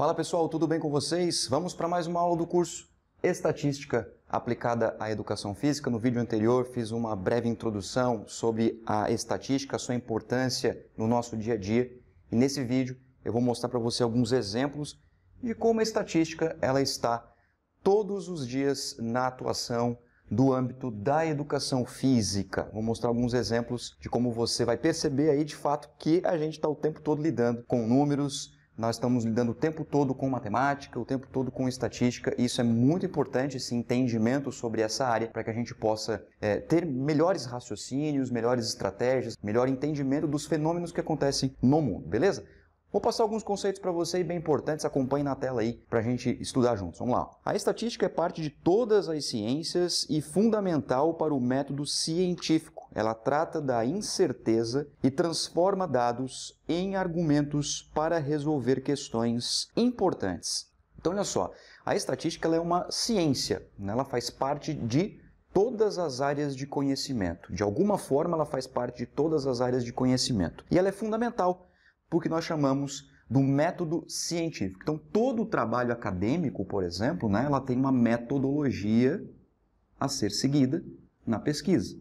Fala pessoal, tudo bem com vocês? Vamos para mais uma aula do curso Estatística aplicada à Educação Física. No vídeo anterior fiz uma breve introdução sobre a estatística, sua importância no nosso dia a dia. E nesse vídeo eu vou mostrar para você alguns exemplos de como a estatística ela está todos os dias na atuação do âmbito da educação física. Vou mostrar alguns exemplos de como você vai perceber aí de fato que a gente está o tempo todo lidando com números, nós estamos lidando o tempo todo com matemática, o tempo todo com estatística, e isso é muito importante, esse entendimento sobre essa área, para que a gente possa é, ter melhores raciocínios, melhores estratégias, melhor entendimento dos fenômenos que acontecem no mundo, beleza? Vou passar alguns conceitos para você bem importantes, acompanhe na tela aí para a gente estudar juntos. Vamos lá. A estatística é parte de todas as ciências e fundamental para o método científico. Ela trata da incerteza e transforma dados em argumentos para resolver questões importantes. Então, olha só, a estatística é uma ciência, né? ela faz parte de todas as áreas de conhecimento. De alguma forma, ela faz parte de todas as áreas de conhecimento. E ela é fundamental porque nós chamamos do método científico. Então, todo o trabalho acadêmico, por exemplo, né, ela tem uma metodologia a ser seguida na pesquisa.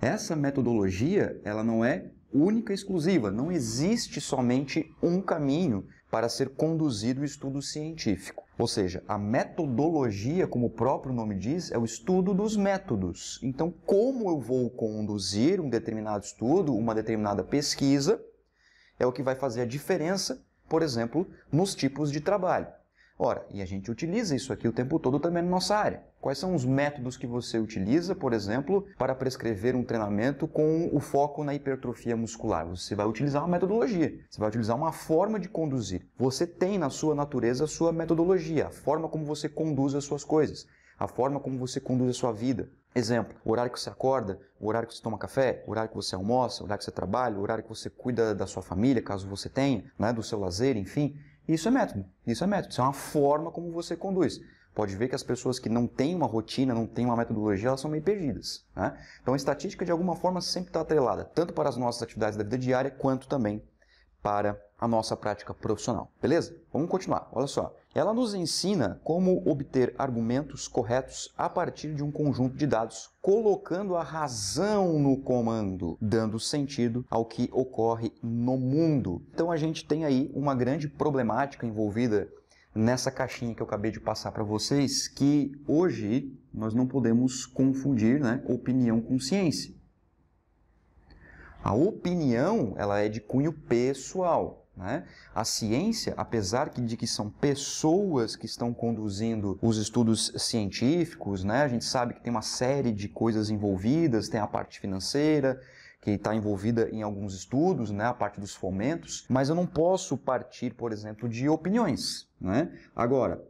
Essa metodologia, ela não é única e exclusiva, não existe somente um caminho para ser conduzido o estudo científico. Ou seja, a metodologia, como o próprio nome diz, é o estudo dos métodos. Então, como eu vou conduzir um determinado estudo, uma determinada pesquisa, é o que vai fazer a diferença, por exemplo, nos tipos de trabalho. Ora, e a gente utiliza isso aqui o tempo todo também na nossa área. Quais são os métodos que você utiliza, por exemplo, para prescrever um treinamento com o foco na hipertrofia muscular? Você vai utilizar uma metodologia, você vai utilizar uma forma de conduzir. Você tem na sua natureza a sua metodologia, a forma como você conduz as suas coisas a forma como você conduz a sua vida. Exemplo, o horário que você acorda, o horário que você toma café, o horário que você almoça, o horário que você trabalha, o horário que você cuida da sua família, caso você tenha, né, do seu lazer, enfim. Isso é método, isso é método, isso é uma forma como você conduz. Pode ver que as pessoas que não têm uma rotina, não têm uma metodologia, elas são meio perdidas. Né? Então a estatística, de alguma forma, sempre está atrelada, tanto para as nossas atividades da vida diária, quanto também para a nossa prática profissional. Beleza? Vamos continuar. Olha só. Ela nos ensina como obter argumentos corretos a partir de um conjunto de dados, colocando a razão no comando, dando sentido ao que ocorre no mundo. Então a gente tem aí uma grande problemática envolvida nessa caixinha que eu acabei de passar para vocês, que hoje nós não podemos confundir né, opinião com ciência. A opinião ela é de cunho pessoal. Né? A ciência, apesar de que são pessoas que estão conduzindo os estudos científicos, né? a gente sabe que tem uma série de coisas envolvidas, tem a parte financeira, que está envolvida em alguns estudos, né, a parte dos fomentos, mas eu não posso partir, por exemplo, de opiniões. Né? Agora,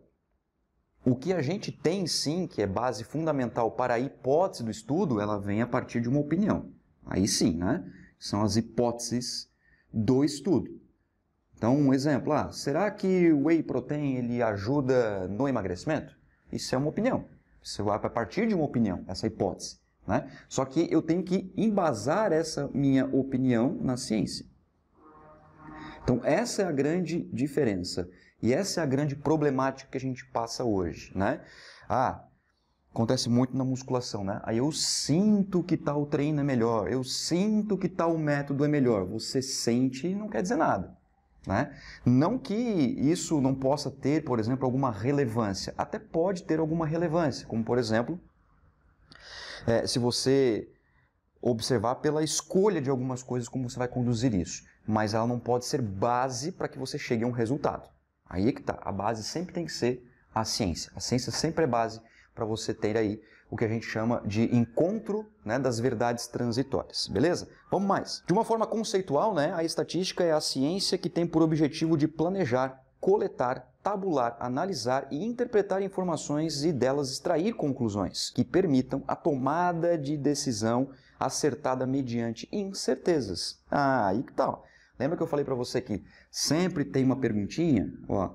o que a gente tem sim, que é base fundamental para a hipótese do estudo, ela vem a partir de uma opinião. Aí sim, né? São as hipóteses do estudo. Então, um exemplo, ah, será que o whey protein ele ajuda no emagrecimento? Isso é uma opinião. Isso vai é a partir de uma opinião, essa hipótese. Né? Só que eu tenho que embasar essa minha opinião na ciência. Então, essa é a grande diferença. E essa é a grande problemática que a gente passa hoje. Né? Ah, acontece muito na musculação, né? Aí eu sinto que tal treino é melhor, eu sinto que tal método é melhor. Você sente e não quer dizer nada. Né? Não que isso não possa ter, por exemplo, alguma relevância. Até pode ter alguma relevância, como por exemplo, é, se você observar pela escolha de algumas coisas como você vai conduzir isso. Mas ela não pode ser base para que você chegue a um resultado. Aí é que está. A base sempre tem que ser a ciência. A ciência sempre é base para você ter aí o que a gente chama de encontro né, das verdades transitórias, beleza? Vamos mais. De uma forma conceitual, né, a estatística é a ciência que tem por objetivo de planejar, coletar, tabular, analisar e interpretar informações e delas extrair conclusões que permitam a tomada de decisão acertada mediante incertezas. Ah, aí que tal? Tá, Lembra que eu falei para você que sempre tem uma perguntinha? Ó,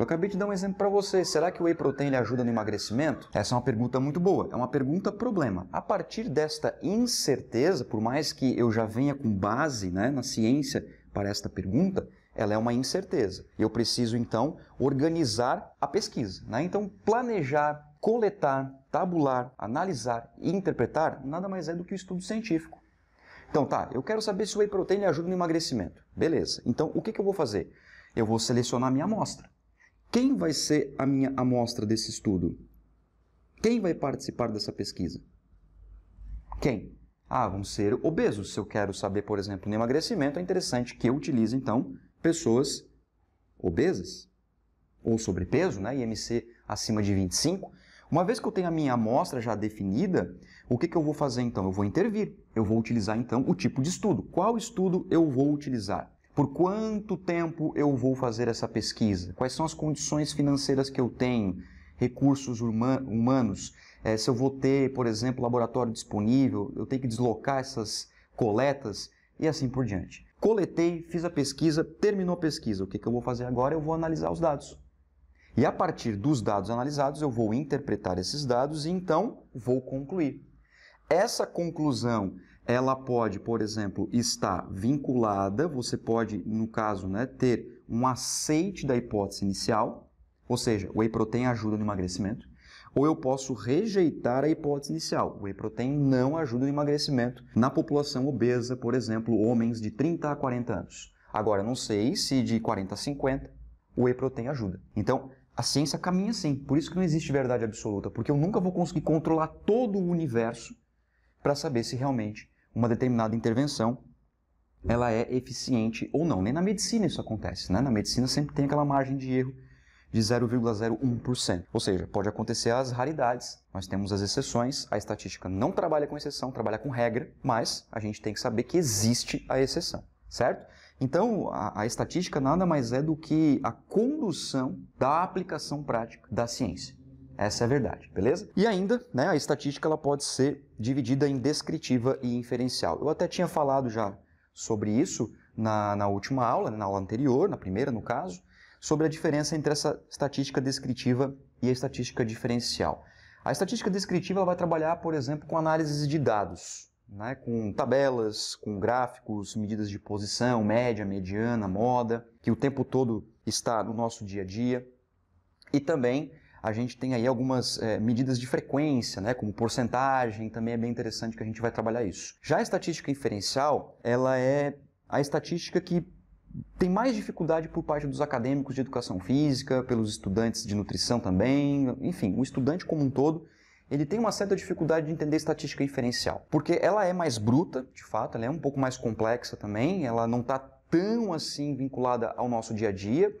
eu acabei de dar um exemplo para você. Será que o whey protein ajuda no emagrecimento? Essa é uma pergunta muito boa. É uma pergunta problema. A partir desta incerteza, por mais que eu já venha com base né, na ciência para esta pergunta, ela é uma incerteza. Eu preciso então organizar a pesquisa, né? Então planejar, coletar, tabular, analisar e interpretar nada mais é do que o estudo científico. Então tá, eu quero saber se o whey protein ajuda no emagrecimento. Beleza. Então o que, que eu vou fazer? Eu vou selecionar minha amostra. Quem vai ser a minha amostra desse estudo? Quem vai participar dessa pesquisa? Quem? Ah, vão ser obesos. Se eu quero saber, por exemplo, emagrecimento, é interessante que eu utilize, então, pessoas obesas ou sobrepeso, né? IMC acima de 25. Uma vez que eu tenho a minha amostra já definida, o que, que eu vou fazer então? Eu vou intervir. Eu vou utilizar então o tipo de estudo. Qual estudo eu vou utilizar? Por quanto tempo eu vou fazer essa pesquisa? Quais são as condições financeiras que eu tenho? Recursos humanos? É, se eu vou ter, por exemplo, laboratório disponível? Eu tenho que deslocar essas coletas? E assim por diante. Coletei, fiz a pesquisa, terminou a pesquisa. O que, que eu vou fazer agora? Eu vou analisar os dados. E a partir dos dados analisados, eu vou interpretar esses dados e então vou concluir. Essa conclusão, ela pode, por exemplo, estar vinculada, você pode, no caso, né, ter um aceite da hipótese inicial, ou seja, o whey protein ajuda no emagrecimento, ou eu posso rejeitar a hipótese inicial. O whey protein não ajuda no emagrecimento na população obesa, por exemplo, homens de 30 a 40 anos. Agora, não sei se de 40 a 50 o whey protein ajuda. Então, a ciência caminha assim. Por isso que não existe verdade absoluta, porque eu nunca vou conseguir controlar todo o universo para saber se realmente uma determinada intervenção ela é eficiente ou não. Nem na medicina isso acontece, né? Na medicina sempre tem aquela margem de erro de 0,01%. Ou seja, pode acontecer as raridades, nós temos as exceções, a estatística não trabalha com exceção, trabalha com regra, mas a gente tem que saber que existe a exceção, certo? Então, a, a estatística nada mais é do que a condução da aplicação prática da ciência. Essa é a verdade, beleza? E ainda, né, a estatística ela pode ser dividida em descritiva e inferencial. Eu até tinha falado já sobre isso na, na última aula, né, na aula anterior, na primeira no caso, sobre a diferença entre essa estatística descritiva e a estatística diferencial. A estatística descritiva vai trabalhar, por exemplo, com análises de dados, né, com tabelas, com gráficos, medidas de posição, média, mediana, moda, que o tempo todo está no nosso dia a dia. E também a gente tem aí algumas é, medidas de frequência, né, como porcentagem, também é bem interessante que a gente vai trabalhar isso. Já a estatística inferencial, ela é a estatística que tem mais dificuldade por parte dos acadêmicos de educação física, pelos estudantes de nutrição também, enfim, o estudante como um todo, ele tem uma certa dificuldade de entender estatística inferencial, porque ela é mais bruta, de fato, ela é um pouco mais complexa também, ela não está tão assim vinculada ao nosso dia a dia,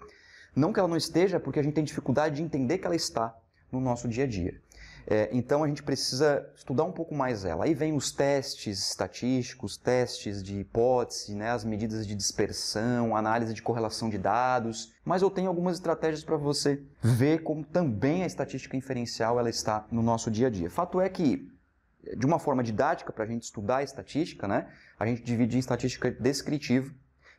não que ela não esteja, é porque a gente tem dificuldade de entender que ela está no nosso dia a dia. É, então a gente precisa estudar um pouco mais ela. Aí vem os testes estatísticos, testes de hipótese, né, as medidas de dispersão, análise de correlação de dados. Mas eu tenho algumas estratégias para você ver como também a estatística inferencial ela está no nosso dia a dia. Fato é que de uma forma didática para a gente estudar a estatística, né? A gente divide em estatística descritiva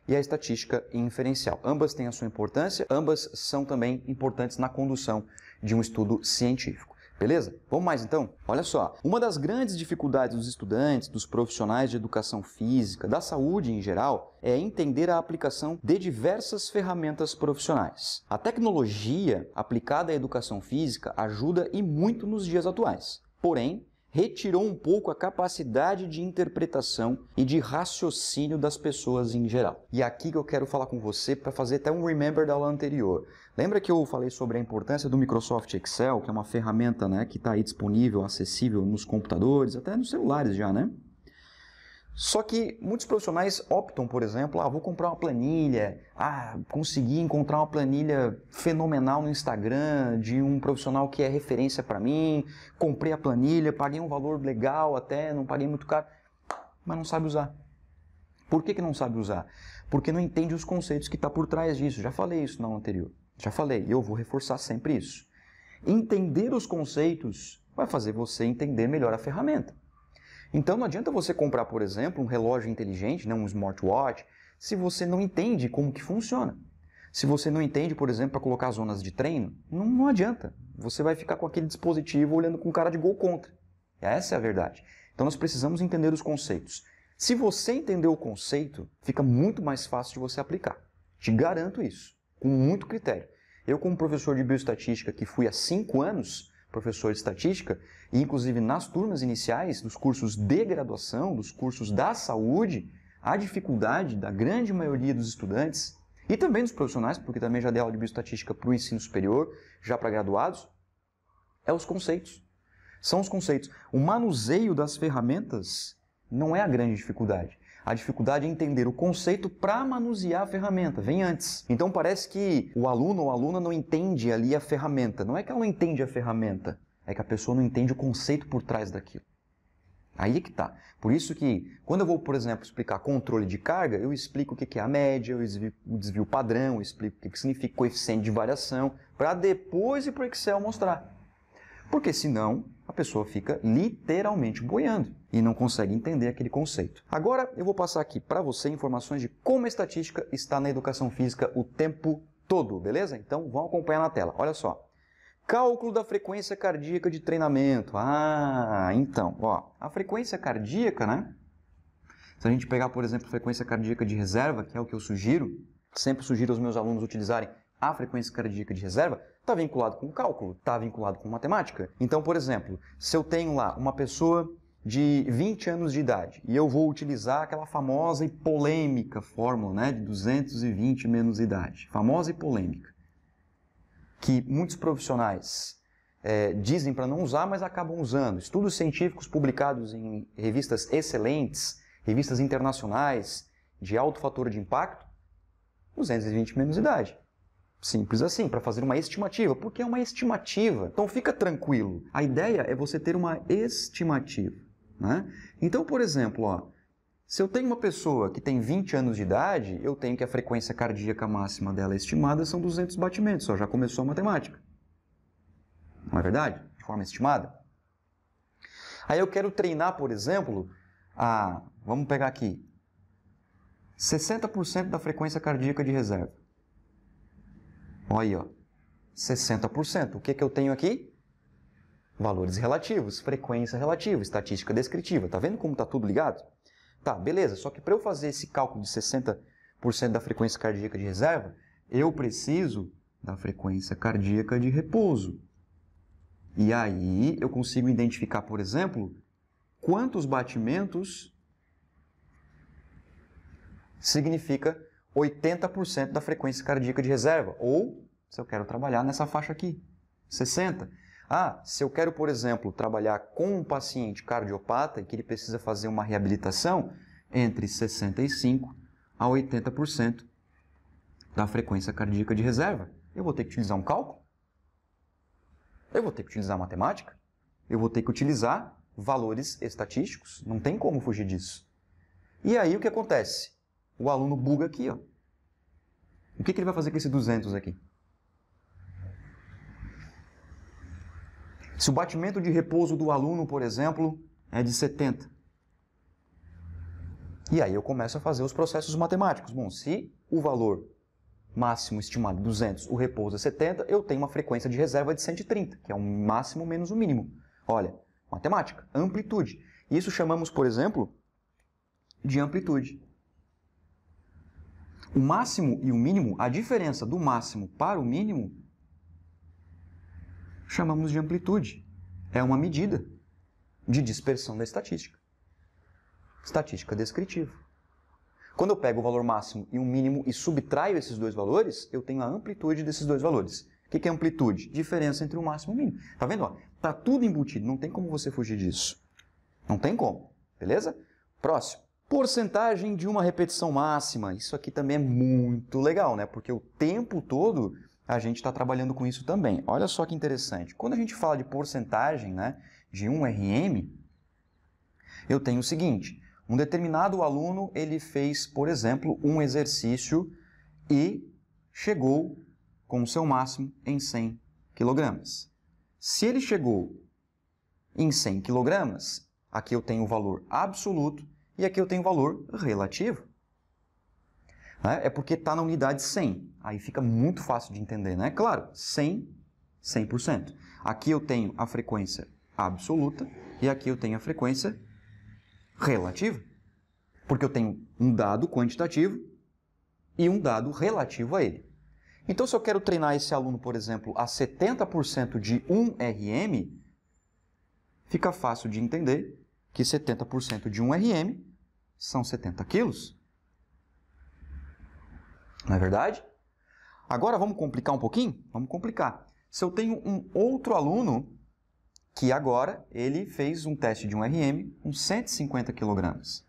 e a estatística inferencial. Ambas têm a sua importância, ambas são também importantes na condução de um estudo científico. Beleza? Vamos mais então? Olha só, uma das grandes dificuldades dos estudantes, dos profissionais de educação física, da saúde em geral, é entender a aplicação de diversas ferramentas profissionais. A tecnologia aplicada à educação física ajuda e muito nos dias atuais. Porém, retirou um pouco a capacidade de interpretação e de raciocínio das pessoas em geral. E é aqui que eu quero falar com você para fazer até um remember da aula anterior. Lembra que eu falei sobre a importância do Microsoft Excel, que é uma ferramenta né, que está aí disponível, acessível nos computadores, até nos celulares já, né? Só que muitos profissionais optam, por exemplo, ah, vou comprar uma planilha, ah, consegui encontrar uma planilha fenomenal no Instagram de um profissional que é referência para mim, comprei a planilha, paguei um valor legal até, não paguei muito caro, mas não sabe usar. Por que, que não sabe usar? Porque não entende os conceitos que está por trás disso. Já falei isso na anterior. Já falei, eu vou reforçar sempre isso. Entender os conceitos vai fazer você entender melhor a ferramenta. Então não adianta você comprar, por exemplo, um relógio inteligente, né, um smartwatch, se você não entende como que funciona. Se você não entende, por exemplo, para colocar zonas de treino, não, não adianta. Você vai ficar com aquele dispositivo olhando com cara de gol contra. Essa é a verdade. Então nós precisamos entender os conceitos. Se você entender o conceito, fica muito mais fácil de você aplicar. Te garanto isso, com muito critério. Eu, como professor de bioestatística que fui há cinco anos, professor de estatística, e inclusive nas turmas iniciais dos cursos de graduação, dos cursos da saúde, a dificuldade da grande maioria dos estudantes e também dos profissionais, porque também já dei aula de bioestatística para o ensino superior, já para graduados, é os conceitos. São os conceitos. O manuseio das ferramentas não é a grande dificuldade. A dificuldade é entender o conceito para manusear a ferramenta, vem antes. Então parece que o aluno ou a aluna não entende ali a ferramenta. Não é que ela não entende a ferramenta, é que a pessoa não entende o conceito por trás daquilo. Aí é que tá. Por isso que, quando eu vou, por exemplo, explicar controle de carga, eu explico o que é a média, o desvio padrão, eu explico o que significa coeficiente de variação, para depois ir para o Excel mostrar. Porque senão, a pessoa fica literalmente boiando e não consegue entender aquele conceito. Agora eu vou passar aqui para você informações de como a estatística está na educação física o tempo todo, beleza? Então vão acompanhar na tela. Olha só. Cálculo da frequência cardíaca de treinamento. Ah, então, ó, a frequência cardíaca, né? Se a gente pegar, por exemplo, a frequência cardíaca de reserva, que é o que eu sugiro, sempre sugiro aos meus alunos utilizarem a frequência cardíaca de reserva está vinculado com cálculo, está vinculado com matemática. Então, por exemplo, se eu tenho lá uma pessoa de 20 anos de idade e eu vou utilizar aquela famosa e polêmica fórmula né, de 220 menos idade, famosa e polêmica, que muitos profissionais é, dizem para não usar, mas acabam usando. Estudos científicos publicados em revistas excelentes, revistas internacionais de alto fator de impacto, 220 menos idade simples assim, para fazer uma estimativa, porque é uma estimativa. Então fica tranquilo. A ideia é você ter uma estimativa. Né? Então, por exemplo, ó, se eu tenho uma pessoa que tem 20 anos de idade, eu tenho que a frequência cardíaca máxima dela estimada são 200 batimentos. Ó, já começou a matemática. Não é verdade? De forma estimada. Aí eu quero treinar, por exemplo, a. Vamos pegar aqui. 60% da frequência cardíaca de reserva. Olha aí, ó, 60%. O que, que eu tenho aqui? Valores relativos, frequência relativa, estatística descritiva. Tá vendo como tá tudo ligado? Tá, beleza. Só que para eu fazer esse cálculo de 60% da frequência cardíaca de reserva, eu preciso da frequência cardíaca de repouso. E aí eu consigo identificar, por exemplo, quantos batimentos significa 80% da frequência cardíaca de reserva. Ou, se eu quero trabalhar nessa faixa aqui, 60%. Ah, se eu quero, por exemplo, trabalhar com um paciente cardiopata e que ele precisa fazer uma reabilitação, entre 65% a 80% da frequência cardíaca de reserva. Eu vou ter que utilizar um cálculo? Eu vou ter que utilizar matemática? Eu vou ter que utilizar valores estatísticos? Não tem como fugir disso. E aí o que acontece? o aluno buga aqui, ó. O que, que ele vai fazer com esse 200 aqui? Se o batimento de repouso do aluno, por exemplo, é de 70. E aí eu começo a fazer os processos matemáticos. Bom, se o valor máximo estimado 200, o repouso é 70, eu tenho uma frequência de reserva de 130, que é o um máximo menos o um mínimo. Olha, matemática, amplitude. Isso chamamos, por exemplo, de amplitude. O máximo e o mínimo, a diferença do máximo para o mínimo, chamamos de amplitude. É uma medida de dispersão da estatística. Estatística descritiva. Quando eu pego o valor máximo e o mínimo e subtraio esses dois valores, eu tenho a amplitude desses dois valores. O que é amplitude? Diferença entre o máximo e o mínimo. Tá vendo? Está tudo embutido, não tem como você fugir disso. Não tem como. Beleza? Próximo. Porcentagem de uma repetição máxima. Isso aqui também é muito legal, né? Porque o tempo todo a gente está trabalhando com isso também. Olha só que interessante. Quando a gente fala de porcentagem né, de 1 RM, eu tenho o seguinte. Um determinado aluno ele fez, por exemplo, um exercício e chegou com o seu máximo em 100 kg. Se ele chegou em 100 kg, aqui eu tenho o valor absoluto e aqui eu tenho o valor relativo. Né? É porque está na unidade 100. Aí fica muito fácil de entender, né? Claro, 100, 100%. Aqui eu tenho a frequência absoluta e aqui eu tenho a frequência relativa. Porque eu tenho um dado quantitativo e um dado relativo a ele. Então, se eu quero treinar esse aluno, por exemplo, a 70% de 1 RM, fica fácil de entender que 70% de 1 RM são 70 quilos. Não é verdade? Agora vamos complicar um pouquinho? Vamos complicar. Se eu tenho um outro aluno que agora ele fez um teste de um RM com 150 quilogramas,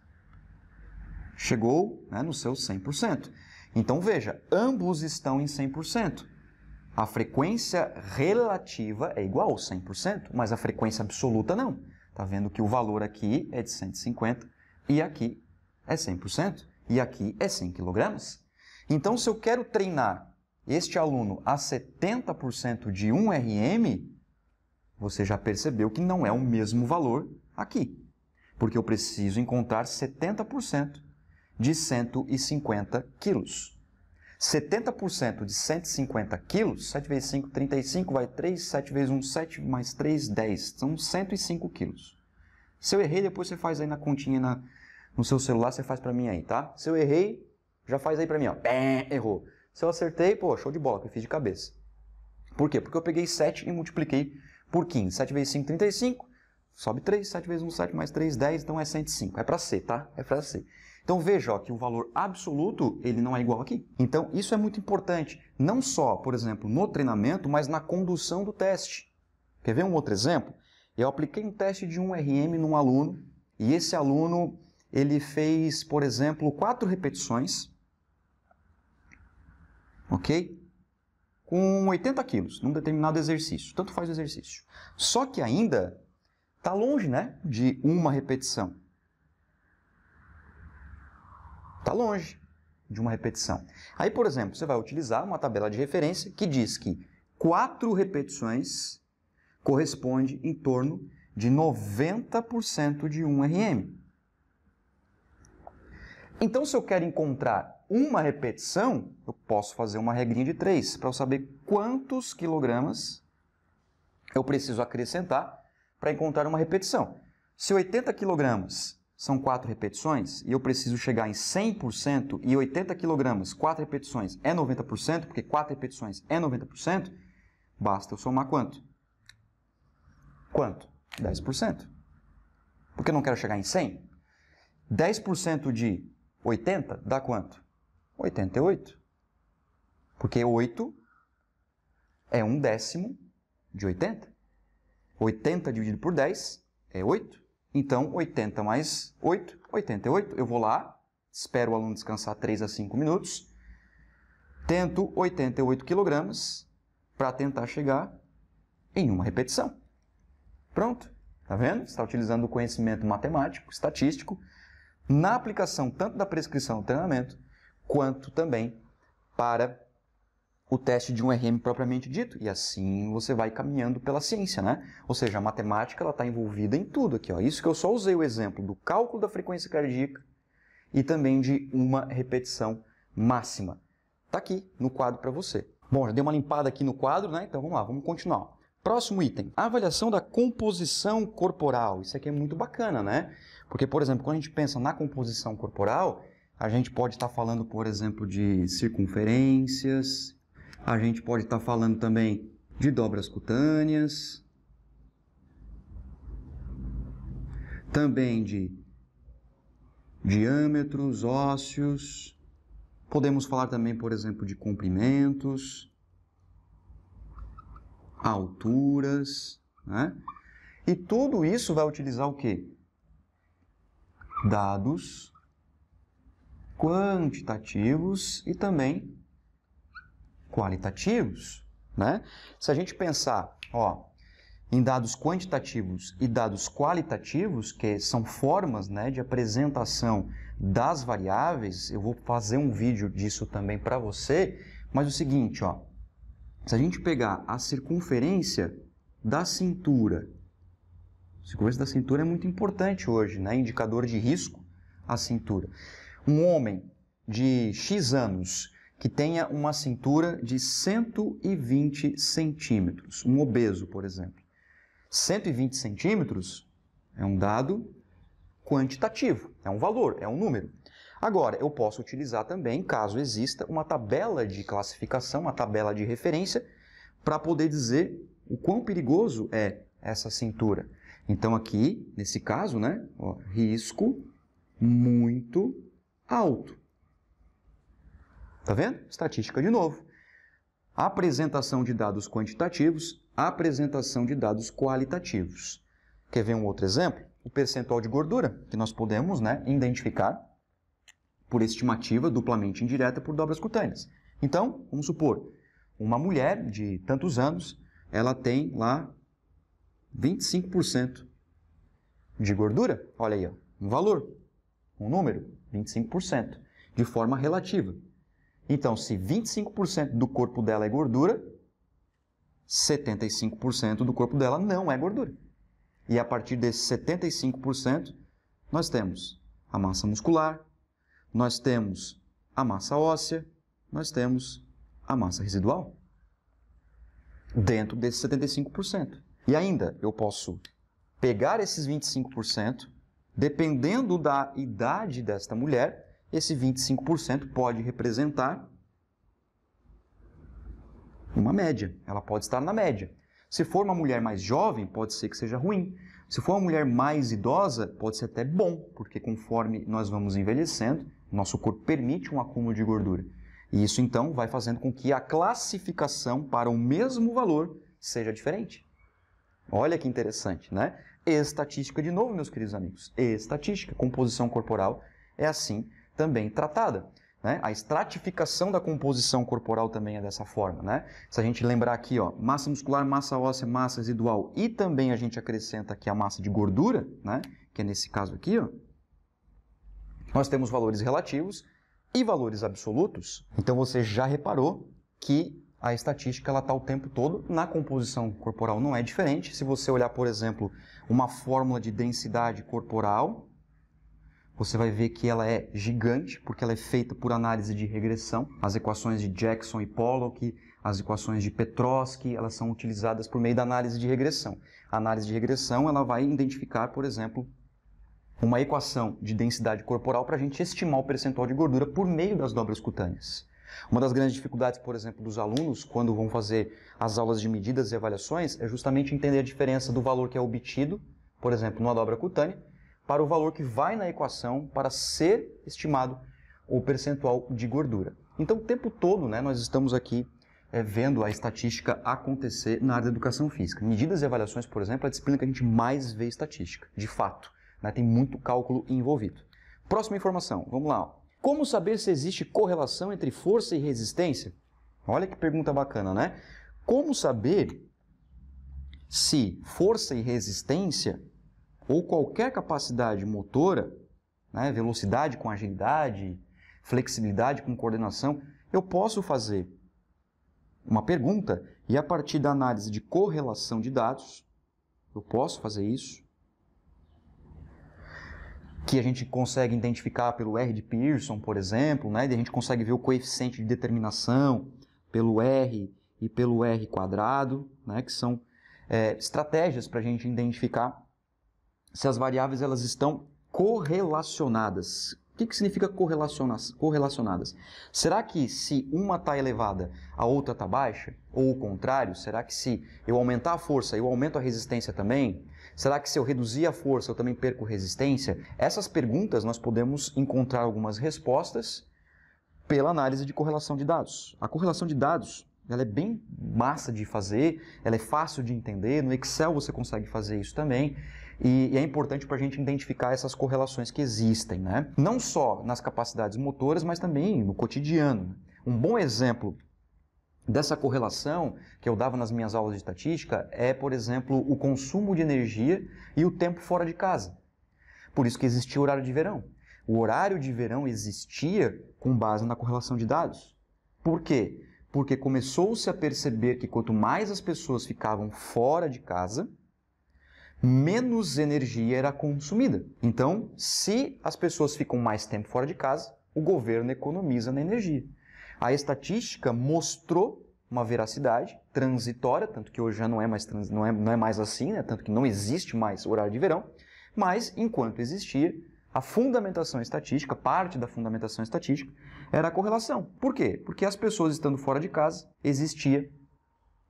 Chegou né, no seu 100%. Então veja, ambos estão em 100%. A frequência relativa é igual a 100%, mas a frequência absoluta não. Está vendo que o valor aqui é de 150 e aqui é 100% e aqui é 100 kg. Então, se eu quero treinar este aluno a 70% de 1 RM, você já percebeu que não é o mesmo valor aqui, porque eu preciso encontrar 70% de 150 quilos. 70% de 150 quilos, 7 vezes 5, 35, vai 3, 7 vezes 1, 7, mais 3, 10, são 105 quilos. Se eu errei, depois você faz aí na continha, na, no seu celular, você faz para mim aí, tá? Se eu errei, já faz aí para mim, ó. Pé, errou. Se eu acertei, pô, show de bola, que eu fiz de cabeça. Por quê? Porque eu peguei 7 e multipliquei por 15. 7 vezes 5, 35. Sobe 3, 7 vezes 1, 7, mais 3, 10, então é 105. É para ser, tá? É para ser. Então veja ó, que o valor absoluto ele não é igual aqui. Então isso é muito importante, não só, por exemplo, no treinamento, mas na condução do teste. Quer ver um outro exemplo? Eu apliquei um teste de 1 RM num aluno e esse aluno ele fez, por exemplo, quatro repetições, ok? Com 80 quilos, num determinado exercício. Tanto faz o exercício. Só que ainda está longe, né? De uma repetição. Está longe de uma repetição. Aí, por exemplo, você vai utilizar uma tabela de referência que diz que quatro repetições corresponde em torno de 90% de 1 RM. Então, se eu quero encontrar uma repetição, eu posso fazer uma regrinha de três para eu saber quantos quilogramas eu preciso acrescentar para encontrar uma repetição. Se 80 quilogramas são quatro repetições e eu preciso chegar em 100% e 80 quilogramas, quatro repetições é 90%, porque quatro repetições é 90%, basta eu somar quanto? Quanto? 10%. Porque eu não quero chegar em 100. 10% de 80 dá quanto? 88. Porque 8 é um décimo de 80. 80 dividido por 10 é 8. Então, 80 mais 8, 88. Eu vou lá, espero o aluno descansar 3 a 5 minutos, tento 88 quilogramas para tentar chegar em uma repetição. Pronto, Está vendo? Está utilizando o conhecimento matemático, estatístico, na aplicação tanto da prescrição do treinamento, quanto também para o teste de um RM propriamente dito. E assim você vai caminhando pela ciência, né? Ou seja, a matemática está envolvida em tudo aqui. Ó. Isso que eu só usei o exemplo do cálculo da frequência cardíaca e também de uma repetição máxima. Está aqui no quadro para você. Bom, já dei uma limpada aqui no quadro, né? Então vamos lá, vamos continuar. Próximo item, avaliação da composição corporal. Isso aqui é muito bacana, né? Porque, por exemplo, quando a gente pensa na composição corporal, a gente pode estar tá falando, por exemplo, de circunferências, a gente pode estar tá falando também de dobras cutâneas, também de diâmetros ósseos, podemos falar também, por exemplo, de comprimentos, alturas, né? E tudo isso vai utilizar o quê? dados quantitativos e também qualitativos, né? Se a gente pensar, ó, em dados quantitativos e dados qualitativos, que são formas né, de apresentação das variáveis, eu vou fazer um vídeo disso também para você, mas o seguinte, ó, se a gente pegar a circunferência da cintura o circunferência da cintura é muito importante hoje, né? Indicador de risco à cintura. Um homem de X anos que tenha uma cintura de 120 centímetros, um obeso, por exemplo. 120 centímetros é um dado quantitativo, é um valor, é um número. Agora, eu posso utilizar também, caso exista, uma tabela de classificação, uma tabela de referência, para poder dizer o quão perigoso é essa cintura. Então, aqui, nesse caso, né, ó, risco muito alto. Tá vendo? Estatística de novo. Apresentação de dados quantitativos, apresentação de dados qualitativos. Quer ver um outro exemplo? O percentual de gordura, que nós podemos né, identificar por estimativa duplamente indireta por dobras cutâneas. Então, vamos supor, uma mulher de tantos anos, ela tem lá 25% de gordura. Olha aí, ó, um valor, um número, 25%, de forma relativa. Então, se 25% do corpo dela é gordura, 75% do corpo dela não é gordura. E a partir desse 75%, nós temos a massa muscular, nós temos a massa óssea, nós temos a massa residual dentro desses 75%. E ainda eu posso pegar esses 25%, dependendo da idade desta mulher, esse 25% pode representar uma média. Ela pode estar na média. Se for uma mulher mais jovem, pode ser que seja ruim. Se for uma mulher mais idosa, pode ser até bom, porque conforme nós vamos envelhecendo, nosso corpo permite um acúmulo de gordura. E isso então vai fazendo com que a classificação para o mesmo valor seja diferente. Olha que interessante, né? Estatística, de novo, meus queridos amigos. Estatística, composição corporal, é assim também tratada. Né? A estratificação da composição corporal também é dessa forma. Né? Se a gente lembrar aqui, ó, massa muscular, massa óssea, massa residual e também a gente acrescenta aqui a massa de gordura, né? que é nesse caso aqui, ó, nós temos valores relativos e valores absolutos. Então você já reparou que a estatística ela está o tempo todo na composição corporal. Não é diferente. Se você olhar, por exemplo, uma fórmula de densidade corporal, você vai ver que ela é gigante, porque ela é feita por análise de regressão. As equações de Jackson e Pollock, as equações de Petrosky, elas são utilizadas por meio da análise de regressão. A análise de regressão ela vai identificar, por exemplo, uma equação de densidade corporal para a gente estimar o percentual de gordura por meio das dobras cutâneas. Uma das grandes dificuldades, por exemplo, dos alunos quando vão fazer as aulas de medidas e avaliações é justamente entender a diferença do valor que é obtido, por exemplo, numa dobra cutânea, para o valor que vai na equação para ser estimado o percentual de gordura. Então, o tempo todo, né, nós estamos aqui é, vendo a estatística acontecer na área da educação física. Medidas e avaliações, por exemplo, é a disciplina que a gente mais vê estatística, de fato. Né, tem muito cálculo envolvido. Próxima informação, vamos lá. Ó. Como saber se existe correlação entre força e resistência? Olha que pergunta bacana, né? Como saber se força e resistência ou qualquer capacidade motora, né, velocidade com agilidade, flexibilidade com coordenação, eu posso fazer uma pergunta e a partir da análise de correlação de dados, eu posso fazer isso, que a gente consegue identificar pelo R de Pearson, por exemplo, né? E a gente consegue ver o coeficiente de determinação pelo R e pelo R quadrado, né? Que são é, estratégias para a gente identificar se as variáveis elas estão correlacionadas. O que, que significa correlacionadas? Será que se uma está elevada, a outra está baixa? Ou o contrário? Será que se eu aumentar a força, eu aumento a resistência também? Será que se eu reduzir a força eu também perco resistência? Essas perguntas nós podemos encontrar algumas respostas pela análise de correlação de dados. A correlação de dados ela é bem massa de fazer, ela é fácil de entender, no Excel você consegue fazer isso também, e, e é importante para a gente identificar essas correlações que existem, né? não só nas capacidades motoras, mas também no cotidiano. Um bom exemplo dessa correlação que eu dava nas minhas aulas de estatística é, por exemplo, o consumo de energia e o tempo fora de casa. Por isso que existia o horário de verão. O horário de verão existia com base na correlação de dados. Por quê? Porque começou-se a perceber que quanto mais as pessoas ficavam fora de casa, menos energia era consumida. Então, se as pessoas ficam mais tempo fora de casa, o governo economiza na energia. A estatística mostrou uma veracidade transitória, tanto que hoje já não é mais, trans, não é, não é mais assim, né? tanto que não existe mais horário de verão, mas enquanto existia, a fundamentação estatística, parte da fundamentação estatística, era a correlação. Por quê? Porque as pessoas estando fora de casa, existia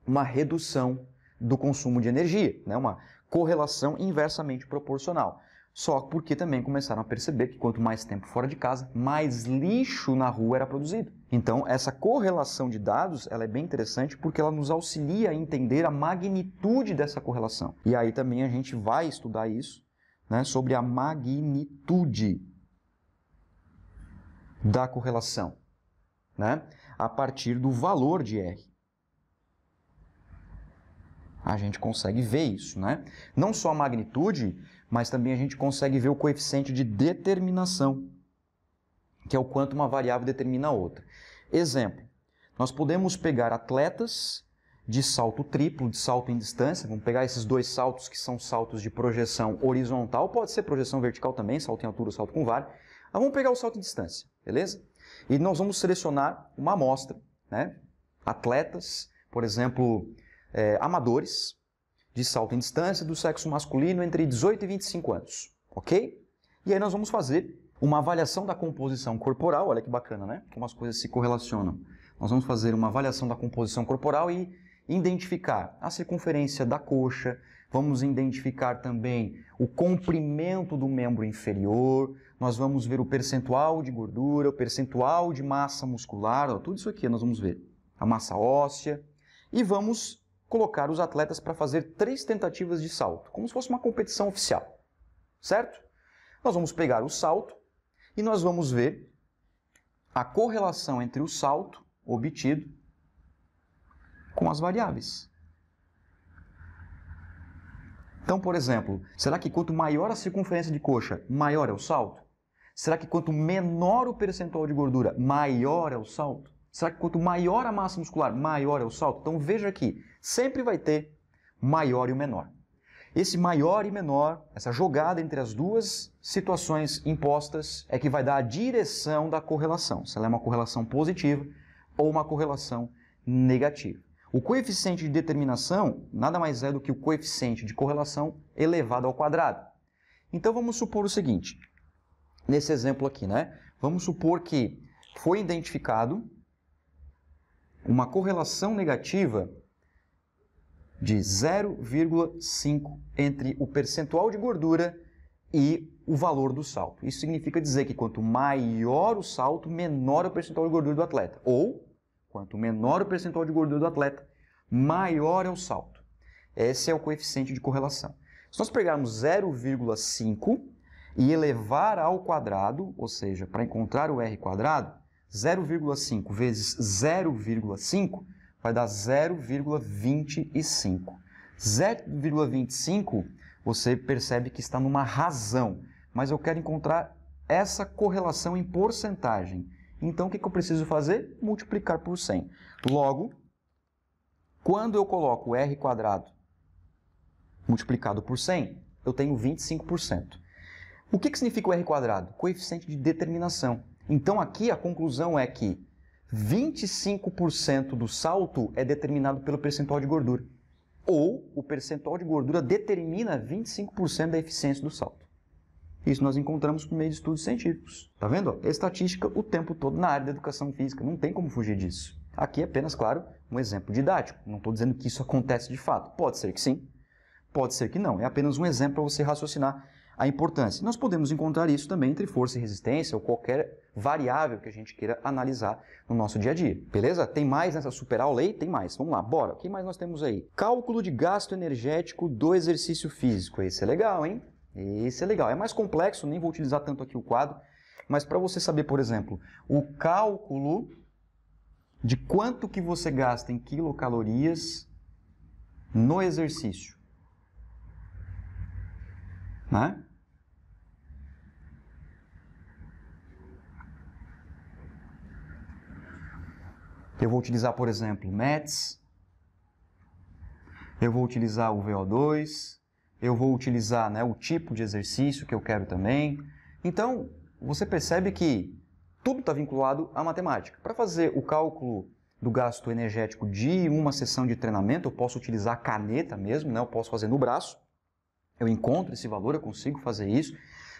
uma redução do consumo de energia, né? uma correlação inversamente proporcional. Só porque também começaram a perceber que quanto mais tempo fora de casa, mais lixo na rua era produzido. Então, essa correlação de dados ela é bem interessante porque ela nos auxilia a entender a magnitude dessa correlação. E aí também a gente vai estudar isso, né, sobre a magnitude da correlação, né, a partir do valor de R a gente consegue ver isso, né? Não só a magnitude, mas também a gente consegue ver o coeficiente de determinação, que é o quanto uma variável determina a outra. Exemplo, nós podemos pegar atletas de salto triplo, de salto em distância, vamos pegar esses dois saltos que são saltos de projeção horizontal, pode ser projeção vertical também, salto em altura, salto com vara. Mas vamos pegar o salto em distância, beleza? E nós vamos selecionar uma amostra, né? atletas, por exemplo, é, amadores, de salto em distância do sexo masculino entre 18 e 25 anos, ok? E aí nós vamos fazer uma avaliação da composição corporal, olha que bacana, né? Como as coisas se correlacionam. Nós vamos fazer uma avaliação da composição corporal e identificar a circunferência da coxa, vamos identificar também o comprimento do membro inferior, nós vamos ver o percentual de gordura, o percentual de massa muscular, ó, tudo isso aqui nós vamos ver. A massa óssea. E vamos colocar os atletas para fazer três tentativas de salto, como se fosse uma competição oficial, certo? Nós vamos pegar o salto e nós vamos ver a correlação entre o salto obtido com as variáveis. Então, por exemplo, será que quanto maior a circunferência de coxa, maior é o salto? Será que quanto menor o percentual de gordura, maior é o salto? Será que quanto maior a massa muscular, maior é o salto? Então veja aqui, sempre vai ter maior e o menor. Esse maior e menor, essa jogada entre as duas situações impostas, é que vai dar a direção da correlação, se ela é uma correlação positiva ou uma correlação negativa. O coeficiente de determinação nada mais é do que o coeficiente de correlação elevado ao quadrado. Então vamos supor o seguinte, nesse exemplo aqui, né? Vamos supor que foi identificado uma correlação negativa de 0,5 entre o percentual de gordura e o valor do salto. Isso significa dizer que quanto maior o salto, menor o percentual de gordura do atleta. Ou, quanto menor o percentual de gordura do atleta, maior é o salto. Esse é o coeficiente de correlação. Se nós pegarmos 0,5 e elevar ao quadrado, ou seja, para encontrar o r quadrado, 0,5 vezes 0,5 vai dar 0,25. 0,25 você percebe que está numa razão, mas eu quero encontrar essa correlação em porcentagem. Então, o que, eu preciso fazer? Multiplicar por 100. Logo, quando eu coloco R quadrado multiplicado por 100, eu tenho 25%. O que, que significa o R quadrado? Coeficiente de determinação. Então aqui a conclusão é que 25% do salto é determinado pelo percentual de gordura. Ou o percentual de gordura determina 25% da eficiência do salto. Isso nós encontramos por meio de estudos científicos. Tá vendo? Estatística o tempo todo na área da educação física. Não tem como fugir disso. Aqui é apenas, claro, um exemplo didático. Não estou dizendo que isso acontece de fato. Pode ser que sim, pode ser que não. É apenas um exemplo para você raciocinar a importância. Nós podemos encontrar isso também entre força e resistência ou qualquer variável que a gente queira analisar no nosso dia a dia. Beleza? Tem mais nessa super aula aí? Tem mais. Vamos lá, bora. O que mais nós temos aí? Cálculo de gasto energético do exercício físico. Esse é legal, hein? Esse é legal. É mais complexo, nem vou utilizar tanto aqui o quadro, mas para você saber, por exemplo, o cálculo de quanto que você gasta em quilocalorias no exercício. Né? Eu vou utilizar, por exemplo, METS, eu vou utilizar o VO2, eu vou utilizar né, o tipo de exercício que eu quero também. Então, você percebe que tudo está vinculado à matemática. Para fazer o cálculo do gasto energético de uma sessão de treinamento, eu posso utilizar caneta mesmo, né? eu posso fazer no braço. Eu encontro esse valor, eu consigo fazer isso.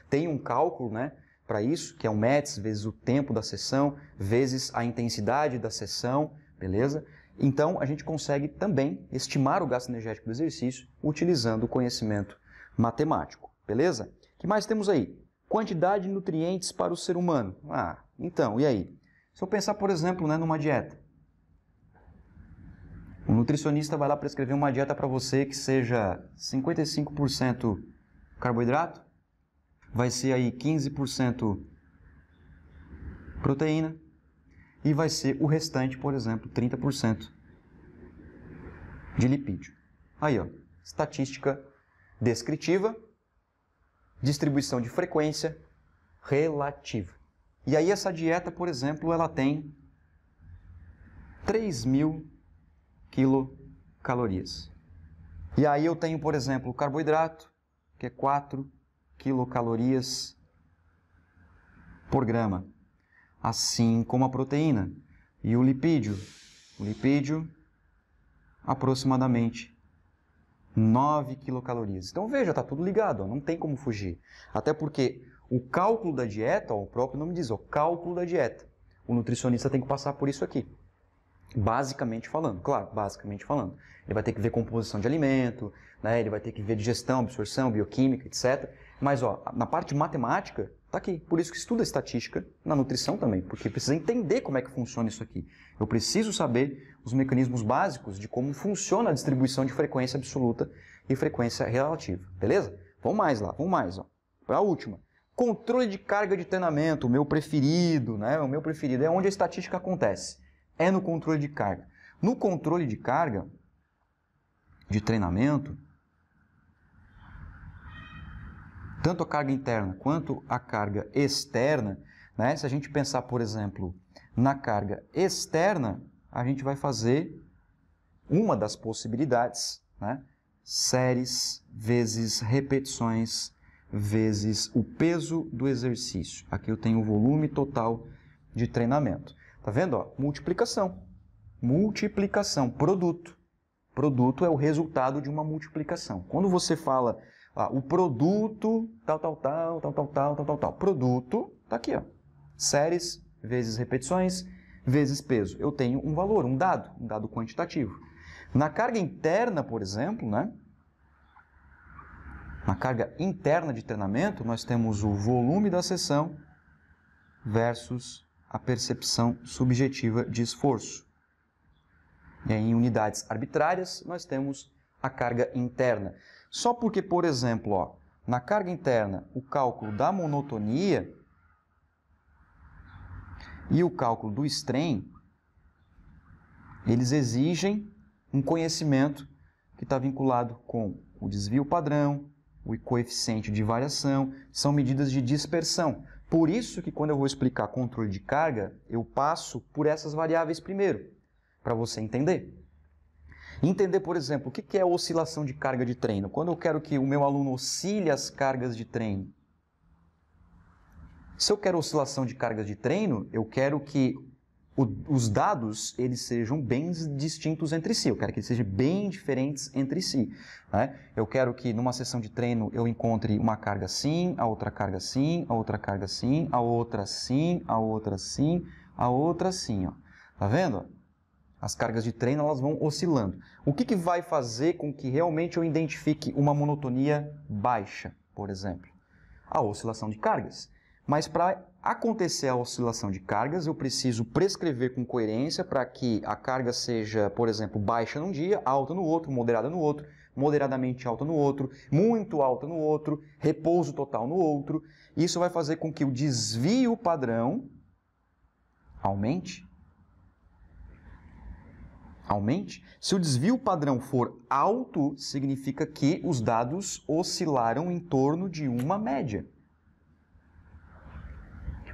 Tem um cálculo né, para isso, que é o METS vezes o tempo da sessão, vezes a intensidade da sessão, beleza? Então, a gente consegue também estimar o gasto energético do exercício utilizando o conhecimento matemático, beleza? O que mais temos aí? Quantidade de nutrientes para o ser humano. Ah, então, e aí? Se eu pensar, por exemplo, né, numa dieta. O nutricionista vai lá prescrever uma dieta para você que seja 55% carboidrato, vai ser aí 15% proteína e vai ser o restante, por exemplo, 30% de lipídio. Aí, ó, estatística descritiva, distribuição de frequência relativa. E aí essa dieta, por exemplo, ela tem 3.000 mil quilocalorias. E aí eu tenho, por exemplo, carboidrato, que é 4 quilocalorias por grama, assim como a proteína e o lipídio. O lipídio, aproximadamente 9 quilocalorias. Então veja, está tudo ligado, ó, não tem como fugir. Até porque o cálculo da dieta, ó, o próprio nome diz, o cálculo da dieta. O nutricionista tem que passar por isso aqui. Basicamente falando, claro, basicamente falando. Ele vai ter que ver composição de alimento, né? ele vai ter que ver digestão, absorção, bioquímica, etc. Mas ó, na parte matemática, tá aqui. Por isso que estuda estatística na nutrição também, porque precisa entender como é que funciona isso aqui. Eu preciso saber os mecanismos básicos de como funciona a distribuição de frequência absoluta e frequência relativa, beleza? Vamos mais lá, vamos mais, ó. Para a última. Controle de carga de treinamento, o meu preferido, né? O meu preferido é onde a estatística acontece. É no controle de carga. No controle de carga de treinamento, tanto a carga interna quanto a carga externa, né? se a gente pensar, por exemplo, na carga externa, a gente vai fazer uma das possibilidades, né? séries vezes repetições vezes o peso do exercício. Aqui eu tenho o volume total de treinamento. Tá vendo? Ó? Multiplicação. Multiplicação, produto. Produto é o resultado de uma multiplicação. Quando você fala o produto, tal, tal, tal, tal, tal, tal, tal, tal, tal. Produto, tá aqui, ó. Séries vezes repetições vezes peso. Eu tenho um valor, um dado, um dado quantitativo. Na carga interna, por exemplo, né? Na carga interna de treinamento, nós temos o volume da sessão versus a percepção subjetiva de esforço. E aí, em unidades arbitrárias, nós temos a carga interna. Só porque, por exemplo, ó, na carga interna, o cálculo da monotonia e o cálculo do strain, eles exigem um conhecimento que está vinculado com o desvio padrão, o coeficiente de variação, são medidas de dispersão. Por isso que quando eu vou explicar controle de carga, eu passo por essas variáveis primeiro, para você entender. Entender, por exemplo, o que é oscilação de carga de treino. Quando eu quero que o meu aluno oscile as cargas de treino. Se eu quero oscilação de cargas de treino, eu quero que o, os dados eles sejam bem distintos entre si. Eu quero que eles sejam bem diferentes entre si. Né? Eu quero que numa sessão de treino eu encontre uma carga sim, a outra carga sim, a outra carga sim, a outra sim, a outra sim, a outra sim. Ó. Tá vendo? as cargas de treino elas vão oscilando. O que, que vai fazer com que realmente eu identifique uma monotonia baixa, por exemplo? A oscilação de cargas. Mas para acontecer a oscilação de cargas, eu preciso prescrever com coerência para que a carga seja, por exemplo, baixa num dia, alta no outro, moderada no outro, moderadamente alta no outro, muito alta no outro, repouso total no outro. Isso vai fazer com que o desvio padrão aumente aumente, se o desvio padrão for alto, significa que os dados oscilaram em torno de uma média.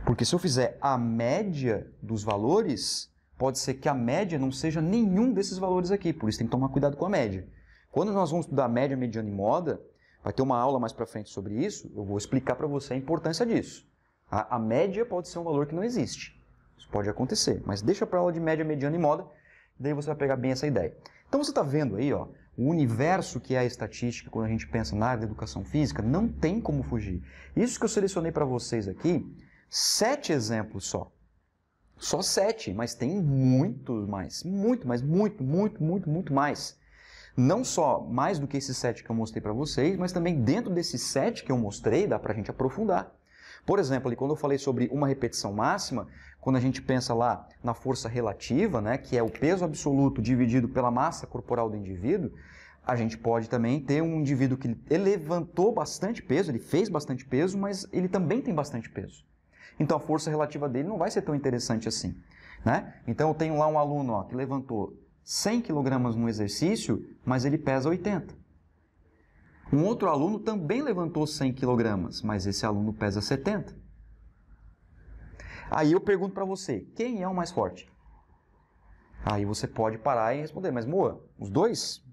Porque se eu fizer a média dos valores, pode ser que a média não seja nenhum desses valores aqui, por isso tem que tomar cuidado com a média. Quando nós vamos estudar média, mediana e moda, vai ter uma aula mais para frente sobre isso, eu vou explicar para você a importância disso. A, a média pode ser um valor que não existe. Isso pode acontecer, mas deixa para aula de média, mediana e moda, daí você vai pegar bem essa ideia. Então você está vendo aí, ó, o universo que é a estatística, quando a gente pensa na área da educação física, não tem como fugir. Isso que eu selecionei para vocês aqui, sete exemplos só. Só sete, mas tem muitos mais. Muito mais, muito, muito, muito, muito mais. Não só mais do que esses sete que eu mostrei para vocês, mas também dentro desses sete que eu mostrei, dá para a gente aprofundar. Por exemplo, quando eu falei sobre uma repetição máxima, quando a gente pensa lá na força relativa, né, que é o peso absoluto dividido pela massa corporal do indivíduo, a gente pode também ter um indivíduo que ele levantou bastante peso, ele fez bastante peso, mas ele também tem bastante peso. Então a força relativa dele não vai ser tão interessante assim. Né? Então eu tenho lá um aluno ó, que levantou 100 kg no exercício, mas ele pesa 80. Um outro aluno também levantou 100 kg, mas esse aluno pesa 70. Aí eu pergunto para você, quem é o mais forte? Aí você pode parar e responder, mas Moa, os dois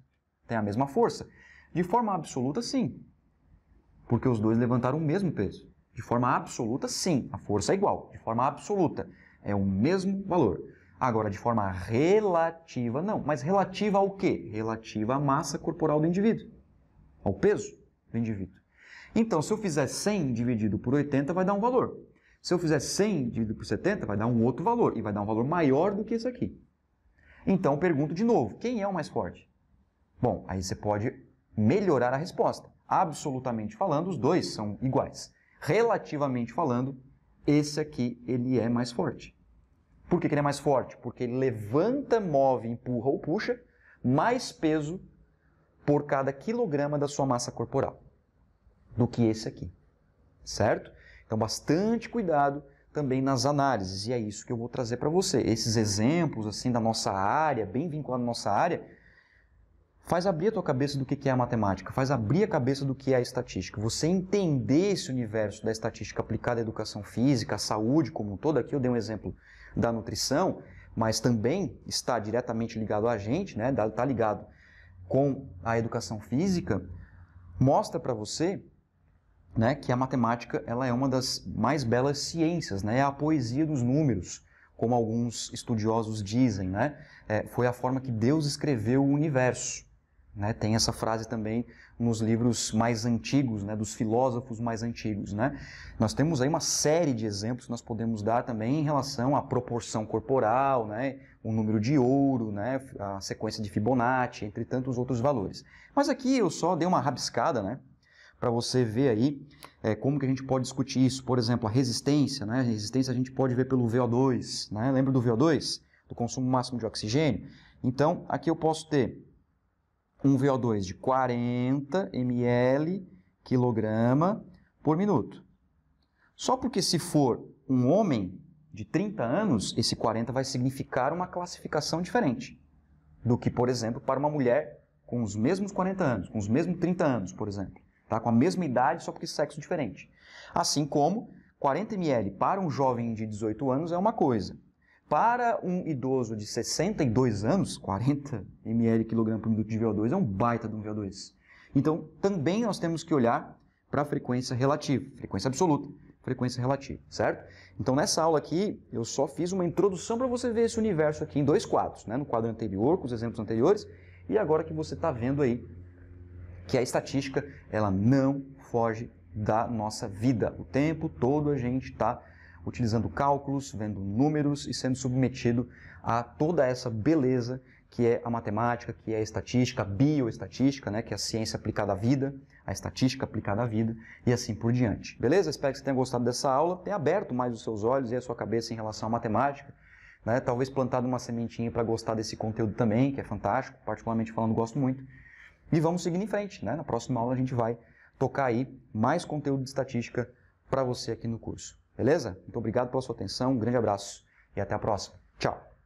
têm a mesma força. De forma absoluta, sim. Porque os dois levantaram o mesmo peso. De forma absoluta, sim. A força é igual. De forma absoluta, é o mesmo valor. Agora, de forma relativa, não. Mas relativa ao quê? Relativa à massa corporal do indivíduo ao peso do indivíduo. Então, se eu fizer 100 dividido por 80, vai dar um valor. Se eu fizer 100 dividido por 70, vai dar um outro valor, e vai dar um valor maior do que esse aqui. Então, pergunto de novo, quem é o mais forte? Bom, aí você pode melhorar a resposta. Absolutamente falando, os dois são iguais. Relativamente falando, esse aqui ele é mais forte. Por que, que ele é mais forte? Porque ele levanta, move, empurra ou puxa mais peso por cada quilograma da sua massa corporal do que esse aqui, certo? Então, bastante cuidado também nas análises, e é isso que eu vou trazer para você. Esses exemplos, assim, da nossa área, bem vinculado à nossa área, faz abrir a tua cabeça do que é a matemática, faz abrir a cabeça do que é a estatística. Você entender esse universo da estatística aplicada à educação física, à saúde como um todo, aqui eu dei um exemplo da nutrição, mas também está diretamente ligado a gente, né? Está ligado com a educação física mostra para você né, que a matemática ela é uma das mais belas ciências, né, é a poesia dos números, como alguns estudiosos dizem. Né, é, foi a forma que Deus escreveu o universo. Né, tem essa frase também nos livros mais antigos, né, dos filósofos mais antigos. Né? Nós temos aí uma série de exemplos que nós podemos dar também em relação à proporção corporal, né, o número de ouro, né, a sequência de Fibonacci, entre tantos outros valores. Mas aqui eu só dei uma rabiscada, né, para você ver aí é, como que a gente pode discutir isso. Por exemplo, a resistência, né? A resistência a gente pode ver pelo VO2, né? Lembra do VO2? Do consumo máximo de oxigênio? Então, aqui eu posso ter um VO2 de 40 ml quilograma por minuto. Só porque se for um homem de 30 anos, esse 40 vai significar uma classificação diferente do que, por exemplo, para uma mulher com os mesmos 40 anos, com os mesmos 30 anos, por exemplo. Tá? Com a mesma idade, só porque sexo diferente. Assim como 40 ml para um jovem de 18 anos é uma coisa, para um idoso de 62 anos, 40 ml kg por minuto de VO2 é um baita de um VO2. Então, também nós temos que olhar para a frequência relativa, frequência absoluta, frequência relativa, certo? Então, nessa aula aqui, eu só fiz uma introdução para você ver esse universo aqui em dois quadros, né? no quadro anterior, com os exemplos anteriores, e agora que você está vendo aí que a estatística, ela não foge da nossa vida. O tempo todo a gente está utilizando cálculos, vendo números e sendo submetido a toda essa beleza que é a matemática, que é a estatística, a bioestatística, né, que é a ciência aplicada à vida, a estatística aplicada à vida e assim por diante. Beleza? Espero que você tenha gostado dessa aula, tenha aberto mais os seus olhos e a sua cabeça em relação à matemática, né? talvez plantado uma sementinha para gostar desse conteúdo também, que é fantástico, particularmente falando, gosto muito. E vamos seguir em frente, né? na próxima aula a gente vai tocar aí mais conteúdo de estatística para você aqui no curso. Beleza? Muito obrigado pela sua atenção, um grande abraço e até a próxima. Tchau!